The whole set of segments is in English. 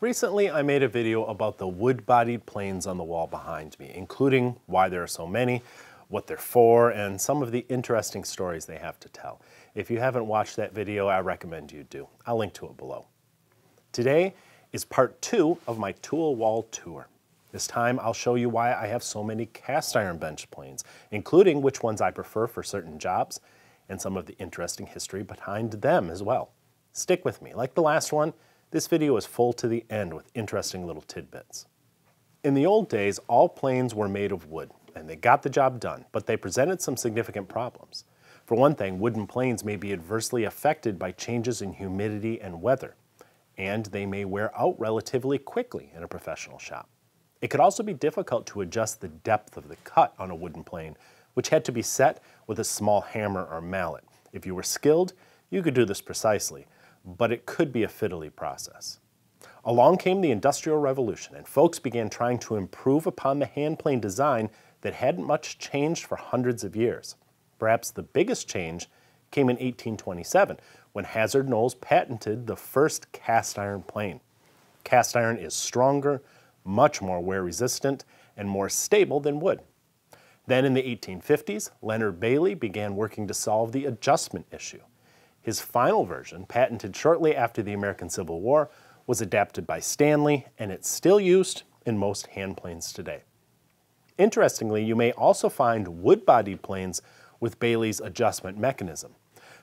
Recently, I made a video about the wood-bodied planes on the wall behind me, including why there are so many, what they're for, and some of the interesting stories they have to tell. If you haven't watched that video, I recommend you do. I'll link to it below. Today is part two of my tool wall tour. This time I'll show you why I have so many cast iron bench planes, including which ones I prefer for certain jobs, and some of the interesting history behind them as well. Stick with me. Like the last one, this video is full to the end with interesting little tidbits. In the old days, all planes were made of wood, and they got the job done, but they presented some significant problems. For one thing, wooden planes may be adversely affected by changes in humidity and weather, and they may wear out relatively quickly in a professional shop. It could also be difficult to adjust the depth of the cut on a wooden plane, which had to be set with a small hammer or mallet. If you were skilled, you could do this precisely, but it could be a fiddly process. Along came the Industrial Revolution, and folks began trying to improve upon the hand plane design that hadn't much changed for hundreds of years. Perhaps the biggest change came in 1827, when Hazard Knowles patented the first cast iron plane. Cast iron is stronger, much more wear resistant, and more stable than wood. Then in the 1850s, Leonard Bailey began working to solve the adjustment issue. His final version, patented shortly after the American Civil War, was adapted by Stanley, and it's still used in most hand planes today. Interestingly, you may also find wood-bodied planes with Bailey's adjustment mechanism.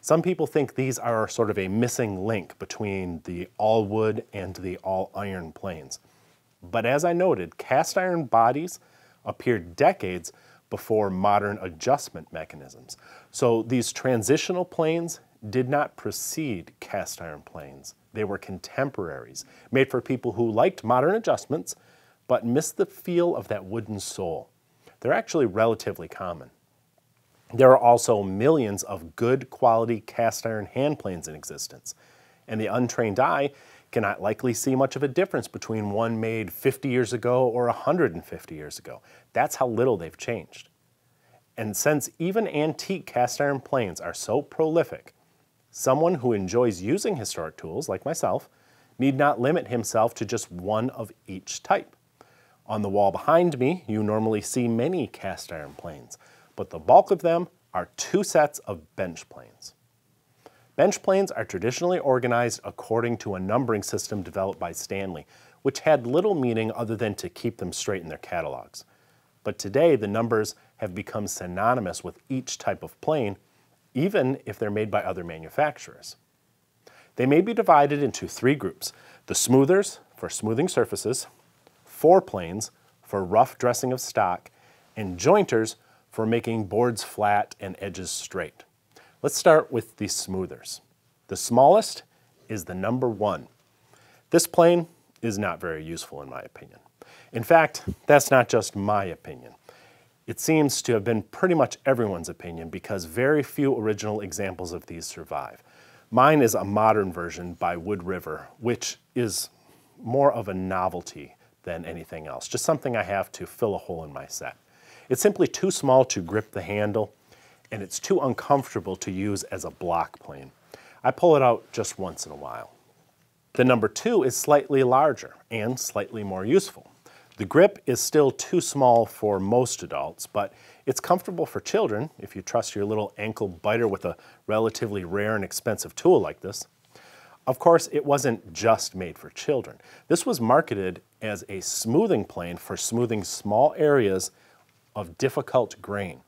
Some people think these are sort of a missing link between the all-wood and the all-iron planes. But as I noted, cast iron bodies appeared decades before modern adjustment mechanisms. So these transitional planes did not precede cast iron planes. They were contemporaries, made for people who liked modern adjustments, but missed the feel of that wooden sole. They're actually relatively common. There are also millions of good quality cast iron hand planes in existence, and the untrained eye cannot likely see much of a difference between one made 50 years ago or 150 years ago. That's how little they've changed. And since even antique cast iron planes are so prolific, Someone who enjoys using historic tools, like myself, need not limit himself to just one of each type. On the wall behind me, you normally see many cast iron planes, but the bulk of them are two sets of bench planes. Bench planes are traditionally organized according to a numbering system developed by Stanley, which had little meaning other than to keep them straight in their catalogs. But today, the numbers have become synonymous with each type of plane, even if they're made by other manufacturers. They may be divided into three groups, the smoothers for smoothing surfaces, foreplanes for rough dressing of stock, and jointers for making boards flat and edges straight. Let's start with the smoothers. The smallest is the number one. This plane is not very useful in my opinion. In fact, that's not just my opinion. It seems to have been pretty much everyone's opinion because very few original examples of these survive. Mine is a modern version by Wood River, which is more of a novelty than anything else, just something I have to fill a hole in my set. It's simply too small to grip the handle, and it's too uncomfortable to use as a block plane. I pull it out just once in a while. The number two is slightly larger and slightly more useful. The grip is still too small for most adults, but it's comfortable for children if you trust your little ankle biter with a relatively rare and expensive tool like this. Of course, it wasn't just made for children. This was marketed as a smoothing plane for smoothing small areas of difficult grain.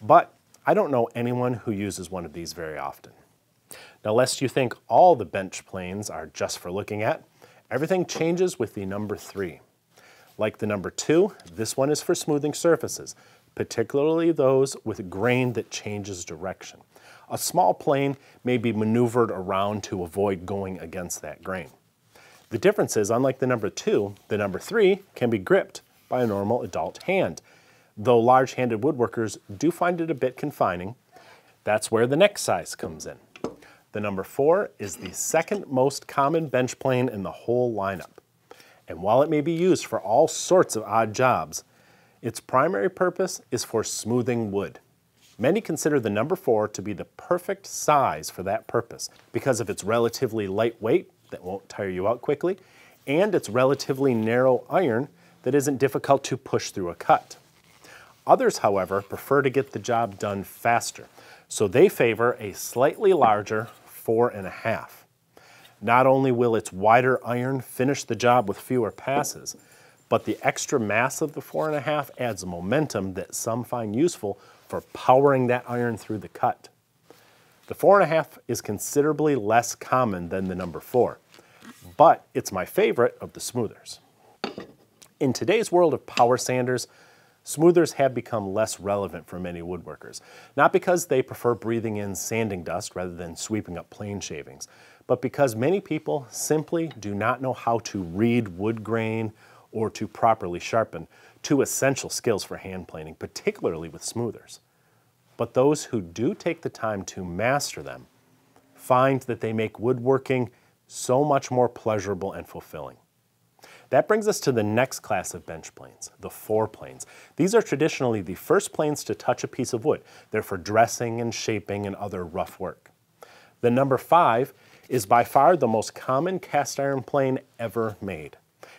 But I don't know anyone who uses one of these very often. Now, lest you think all the bench planes are just for looking at, everything changes with the number three. Like the number two, this one is for smoothing surfaces, particularly those with grain that changes direction. A small plane may be maneuvered around to avoid going against that grain. The difference is, unlike the number two, the number three can be gripped by a normal adult hand. Though large-handed woodworkers do find it a bit confining, that's where the next size comes in. The number four is the second most common bench plane in the whole lineup and while it may be used for all sorts of odd jobs, its primary purpose is for smoothing wood. Many consider the number 4 to be the perfect size for that purpose because of its relatively light weight that won't tire you out quickly and its relatively narrow iron that isn't difficult to push through a cut. Others, however, prefer to get the job done faster, so they favor a slightly larger 4.5. Not only will its wider iron finish the job with fewer passes, but the extra mass of the four and a half adds momentum that some find useful for powering that iron through the cut. The four and a half is considerably less common than the number four, but it's my favorite of the smoothers. In today's world of power sanders, smoothers have become less relevant for many woodworkers, not because they prefer breathing in sanding dust rather than sweeping up plane shavings, but because many people simply do not know how to read wood grain or to properly sharpen, two essential skills for hand planing, particularly with smoothers. But those who do take the time to master them find that they make woodworking so much more pleasurable and fulfilling. That brings us to the next class of bench planes, the four planes. These are traditionally the first planes to touch a piece of wood. They're for dressing and shaping and other rough work. The number five is by far the most common cast iron plane ever made.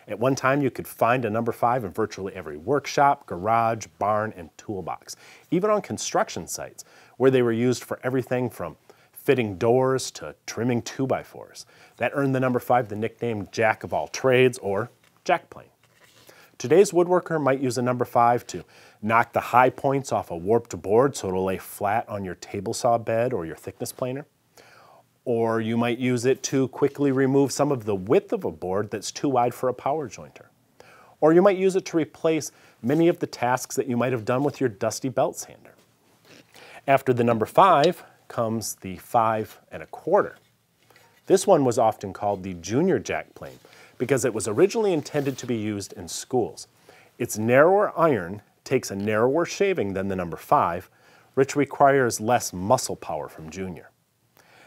At one time, you could find a number five in virtually every workshop, garage, barn, and toolbox, even on construction sites, where they were used for everything from fitting doors to trimming 2 by 4s That earned the number 5 the nickname Jack of all trades or jack plane. Today's woodworker might use a number 5 to knock the high points off a warped board so it'll lay flat on your table saw bed or your thickness planer or you might use it to quickly remove some of the width of a board that's too wide for a power jointer. Or you might use it to replace many of the tasks that you might have done with your dusty belt sander. After the number five comes the five and a quarter. This one was often called the junior jack plane because it was originally intended to be used in schools. Its narrower iron takes a narrower shaving than the number five, which requires less muscle power from junior.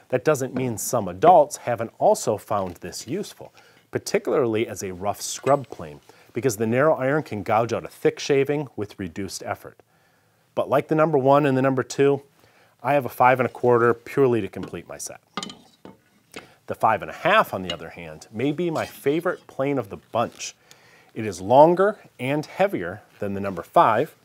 That doesn't mean some adults haven't also found this useful, particularly as a rough scrub plane, because the narrow iron can gouge out a thick shaving with reduced effort. But like the number one and the number two, I have a five and a quarter purely to complete my set. The five and a half, on the other hand, may be my favorite plane of the bunch. It is longer and heavier than the number five,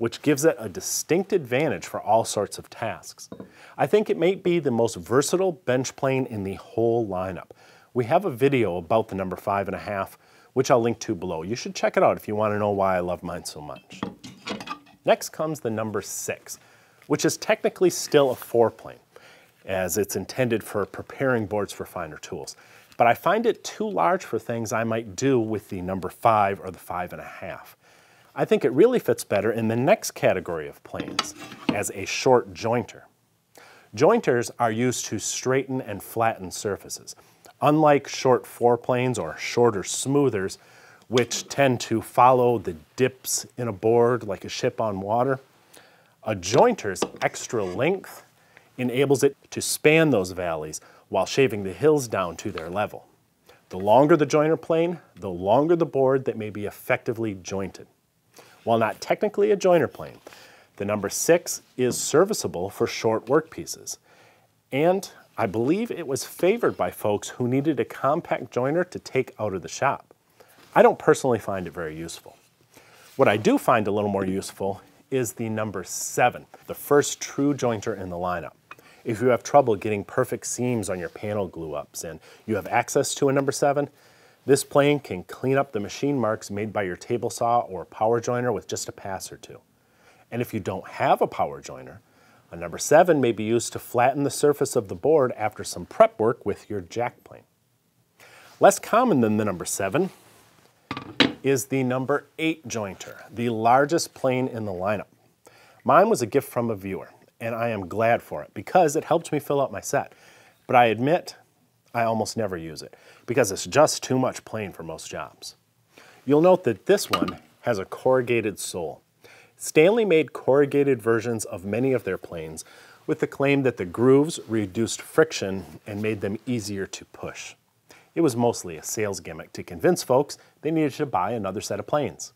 which gives it a distinct advantage for all sorts of tasks. I think it may be the most versatile bench plane in the whole lineup. We have a video about the number five and a half, which I'll link to below. You should check it out if you want to know why I love mine so much. Next comes the number six, which is technically still a four plane, as it's intended for preparing boards for finer tools. But I find it too large for things I might do with the number five or the five and a half. I think it really fits better in the next category of planes, as a short jointer. Jointers are used to straighten and flatten surfaces. Unlike short foreplanes or shorter smoothers, which tend to follow the dips in a board like a ship on water, a jointer's extra length enables it to span those valleys while shaving the hills down to their level. The longer the jointer plane, the longer the board that may be effectively jointed while not technically a joiner plane. The number six is serviceable for short workpieces. And I believe it was favored by folks who needed a compact joiner to take out of the shop. I don't personally find it very useful. What I do find a little more useful is the number seven, the first true jointer in the lineup. If you have trouble getting perfect seams on your panel glue ups and you have access to a number seven, this plane can clean up the machine marks made by your table saw or power joiner with just a pass or two. And if you don't have a power joiner, a number seven may be used to flatten the surface of the board after some prep work with your jack plane. Less common than the number seven is the number eight jointer, the largest plane in the lineup. Mine was a gift from a viewer, and I am glad for it because it helped me fill out my set. But I admit I almost never use it because it's just too much plane for most jobs. You'll note that this one has a corrugated sole. Stanley made corrugated versions of many of their planes with the claim that the grooves reduced friction and made them easier to push. It was mostly a sales gimmick to convince folks they needed to buy another set of planes.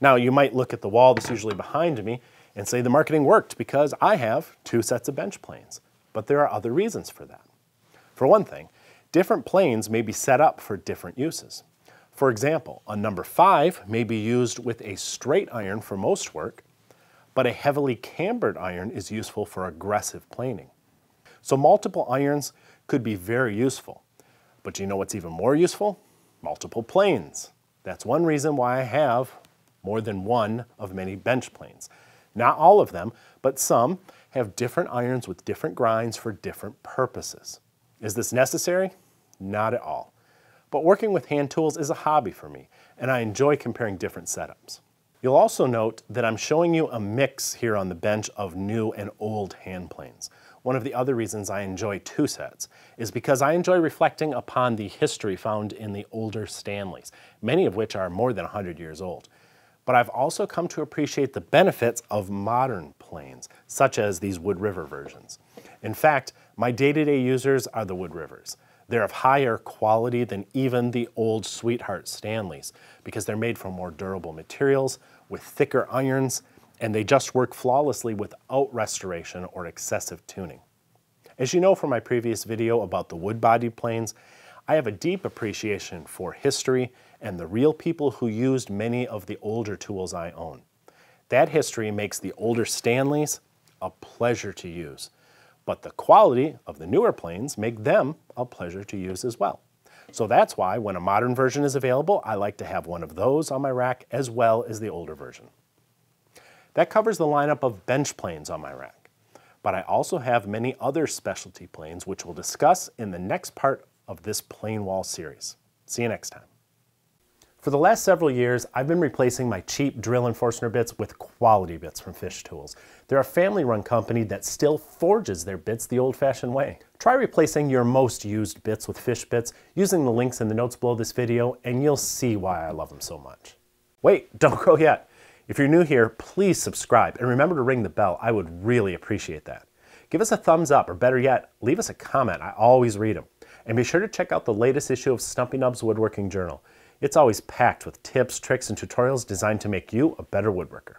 Now you might look at the wall that's usually behind me and say the marketing worked because I have two sets of bench planes, but there are other reasons for that. For one thing, different planes may be set up for different uses. For example, a number 5 may be used with a straight iron for most work, but a heavily cambered iron is useful for aggressive planing. So multiple irons could be very useful. But you know what's even more useful? Multiple planes. That's one reason why I have more than one of many bench planes. Not all of them, but some have different irons with different grinds for different purposes. Is this necessary? Not at all. But working with hand tools is a hobby for me, and I enjoy comparing different setups. You'll also note that I'm showing you a mix here on the bench of new and old hand planes. One of the other reasons I enjoy two sets is because I enjoy reflecting upon the history found in the older Stanleys, many of which are more than 100 years old. But I've also come to appreciate the benefits of modern planes, such as these Wood River versions. In fact, my day-to-day users are the Wood Rivers. They're of higher quality than even the old sweetheart Stanleys because they're made from more durable materials with thicker irons and they just work flawlessly without restoration or excessive tuning. As you know from my previous video about the wood body planes, I have a deep appreciation for history and the real people who used many of the older tools I own. That history makes the older Stanleys a pleasure to use but the quality of the newer planes make them a pleasure to use as well. So that's why when a modern version is available, I like to have one of those on my rack as well as the older version. That covers the lineup of bench planes on my rack, but I also have many other specialty planes which we'll discuss in the next part of this plane wall series. See you next time. For the last several years, I've been replacing my cheap drill and Forstner bits with quality bits from Fish Tools. They're a family-run company that still forges their bits the old-fashioned way. Try replacing your most used bits with Fish bits using the links in the notes below this video, and you'll see why I love them so much. Wait, don't go yet. If you're new here, please subscribe, and remember to ring the bell. I would really appreciate that. Give us a thumbs up, or better yet, leave us a comment. I always read them. And be sure to check out the latest issue of Stumpy Nub's Woodworking Journal. It's always packed with tips, tricks, and tutorials designed to make you a better woodworker.